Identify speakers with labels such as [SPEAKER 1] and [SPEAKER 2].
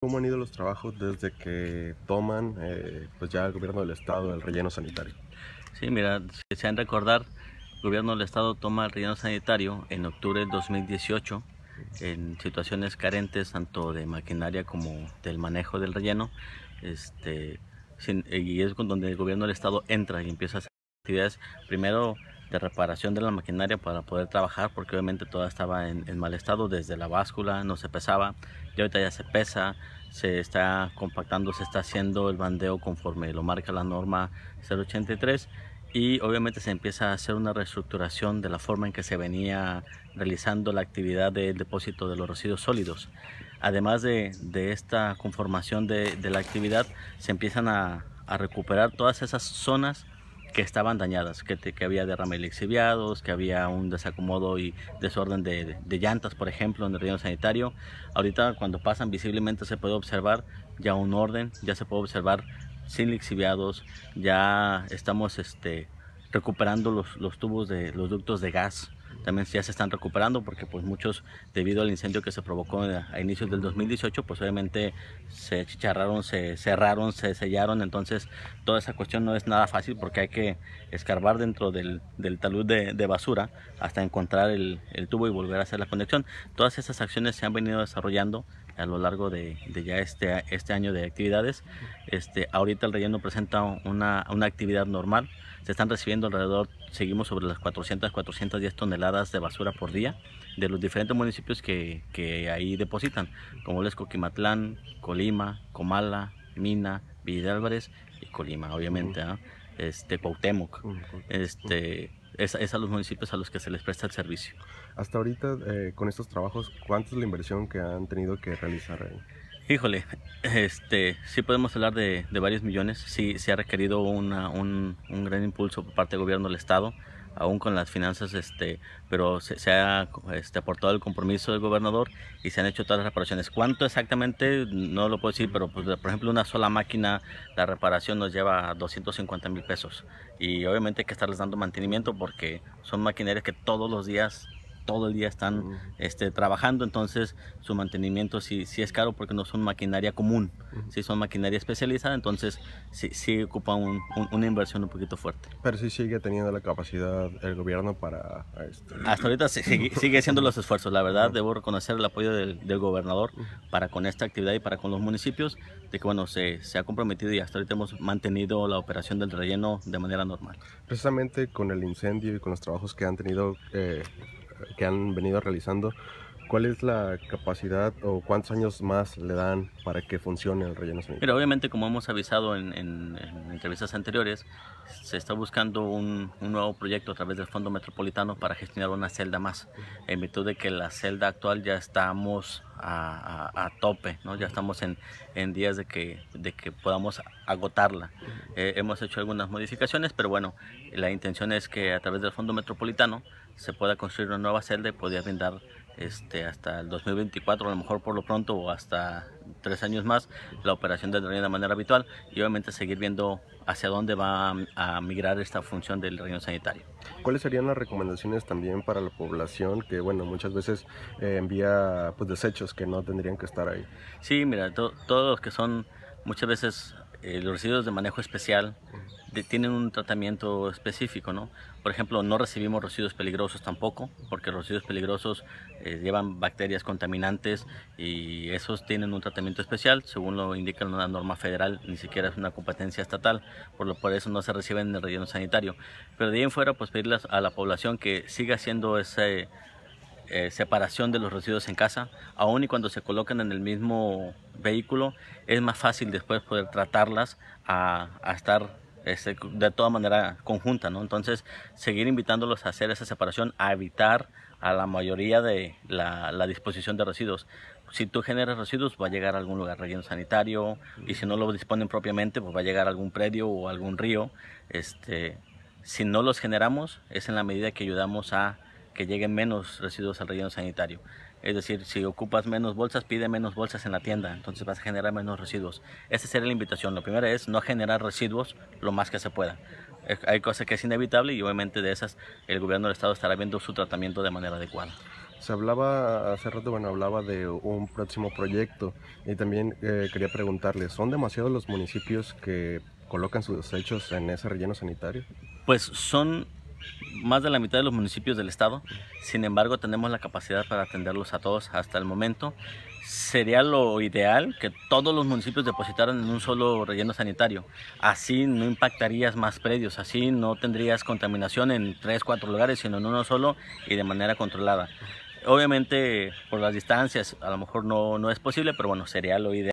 [SPEAKER 1] ¿Cómo han ido los trabajos desde que toman eh, pues ya el gobierno del estado el relleno sanitario?
[SPEAKER 2] Sí, mira, si se han recordar, el gobierno del estado toma el relleno sanitario en octubre de 2018 en situaciones carentes tanto de maquinaria como del manejo del relleno. Este, y es donde el gobierno del estado entra y empieza a hacer actividades primero de reparación de la maquinaria para poder trabajar porque obviamente toda estaba en, mal estado desde la báscula no se pesaba y ahorita ya se pesa se está compactando se está haciendo el bandeo conforme lo marca la norma 083 y obviamente se empieza a hacer una reestructuración de la forma en que se venía realizando la actividad del depósito de los residuos sólidos además de, de esta conformación de, de, la actividad se empiezan a, a recuperar todas esas zonas que estaban dañadas, que, que había derrame lixiviados, que había un desacomodo y desorden de, llantas, por ejemplo, en el relleno sanitario. Ahorita cuando pasan visiblemente se puede observar ya un orden, ya se puede observar sin lixiviados, ya estamos este, recuperando los, los tubos de los ductos de gas también ya se están recuperando porque pues muchos debido al incendio que se provocó a inicios del 2018 pues obviamente se chicharraron, se cerraron, se sellaron, entonces toda esa cuestión no es nada fácil porque hay que escarbar dentro del, talud de, basura hasta encontrar el tubo y volver a hacer la conexión. Todas esas acciones se han venido desarrollando a lo largo de, ya este, este año de actividades. Este, ahorita el relleno presenta una, actividad normal. Se están recibiendo alrededor, seguimos sobre las 400, 410 toneladas de basura por día de los diferentes municipios que, ahí depositan, como les Coquimatlán, Colima, Comala, Mina, Villa Álvarez y Colima, obviamente, ¿ah? este, Cuauhtémoc. Este, es, a los municipios a los que se les presta el servicio.
[SPEAKER 1] Hasta ahorita, eh, con estos trabajos, ¿cuánto es la inversión que han tenido que realizar?
[SPEAKER 2] Híjole, este, sí podemos hablar de, de varios millones, sí se ha requerido una, un, un, gran impulso por parte del gobierno del Estado aún con las finanzas, este, pero se, ha este, aportado el compromiso del gobernador y se han hecho todas las reparaciones. ¿Cuánto exactamente? No lo puedo decir, pero pues, por ejemplo una sola máquina, la reparación nos lleva a 250 mil pesos. Y obviamente hay que estarles dando mantenimiento porque son maquinarias que todos los días todo el día están este, trabajando, entonces su mantenimiento sí, sí es caro porque no son maquinaria común, sí son maquinaria especializada, entonces sí, sí ocupa una inversión un
[SPEAKER 1] poquito fuerte. Pero sí sigue teniendo la capacidad el gobierno para... esto. Hasta ahorita sigue, siendo haciendo los
[SPEAKER 2] esfuerzos, la verdad, debo reconocer el apoyo del, gobernador para con esta actividad y para con los municipios, de que bueno, se, se ha comprometido y hasta ahorita hemos mantenido la operación del relleno de
[SPEAKER 1] manera normal. Precisamente con el incendio y con los trabajos que han tenido... Eh, que han venido realizando, ¿cuál es la capacidad o cuántos años más le dan para que funcione el relleno sanitario?
[SPEAKER 2] Pero obviamente, como hemos avisado en, entrevistas anteriores, se está buscando un, nuevo proyecto a través del Fondo Metropolitano para gestionar una celda más, en virtud de que la celda actual ya estamos a, tope, ¿no? ya estamos en, días de que, de que podamos agotarla. Eh, hemos hecho algunas modificaciones, pero bueno, la intención es que a través del Fondo Metropolitano, se pueda construir una nueva celda y podría brindar este, hasta el 2024, a lo mejor por lo pronto o hasta tres años más, la operación del riñón de manera habitual y obviamente seguir viendo hacia dónde va a, migrar esta función del reino sanitario.
[SPEAKER 1] ¿Cuáles serían las recomendaciones también para la población que, bueno, muchas veces eh, envía pues, desechos que no tendrían que estar ahí?
[SPEAKER 2] Sí, mira, todos los que son muchas veces eh, los residuos de manejo especial, tienen un tratamiento específico, ¿no? Por ejemplo, no recibimos residuos peligrosos tampoco, porque residuos peligrosos eh, llevan bacterias contaminantes y esos tienen un tratamiento especial, según lo indica una norma federal, ni siquiera es una competencia estatal, por, lo, por eso no se reciben en el relleno sanitario. Pero de ahí en fuera, pues pedirles a la población que siga haciendo esa eh, separación de los residuos en casa, aun y cuando se colocan en el mismo vehículo, es más fácil después poder tratarlas a estar este, de toda manera conjunta, ¿no? Entonces, seguir invitándolos a hacer esa separación, a evitar a la mayoría de la, disposición de residuos. Si tú generas residuos, va a llegar a algún lugar relleno sanitario, y si no lo disponen propiamente, pues va a llegar a algún predio o algún río. Este, si no los generamos, es en la medida que ayudamos a que lleguen menos residuos al relleno sanitario. Es decir, si ocupas menos bolsas, pide menos bolsas en la tienda, entonces vas a generar menos residuos. Esa sería la invitación. Lo primero es no generar residuos lo más que se pueda. Eh, hay cosas que es inevitable y obviamente de esas el gobierno del estado estará viendo su tratamiento de manera adecuada.
[SPEAKER 1] Se hablaba hace rato, bueno, hablaba de un próximo proyecto y también eh, quería preguntarle, ¿son demasiados los municipios que colocan sus desechos en ese relleno sanitario?
[SPEAKER 2] Pues son más de la mitad de los municipios del estado. Sin embargo, tenemos la capacidad para atenderlos a todos hasta el momento. Sería lo ideal que todos los municipios depositaran en un solo relleno sanitario. Así no impactarías más predios, así no tendrías contaminación en tres, cuatro lugares, sino en uno solo y de manera controlada. Obviamente, por las distancias, a lo mejor no, no es posible, pero bueno, sería lo ideal.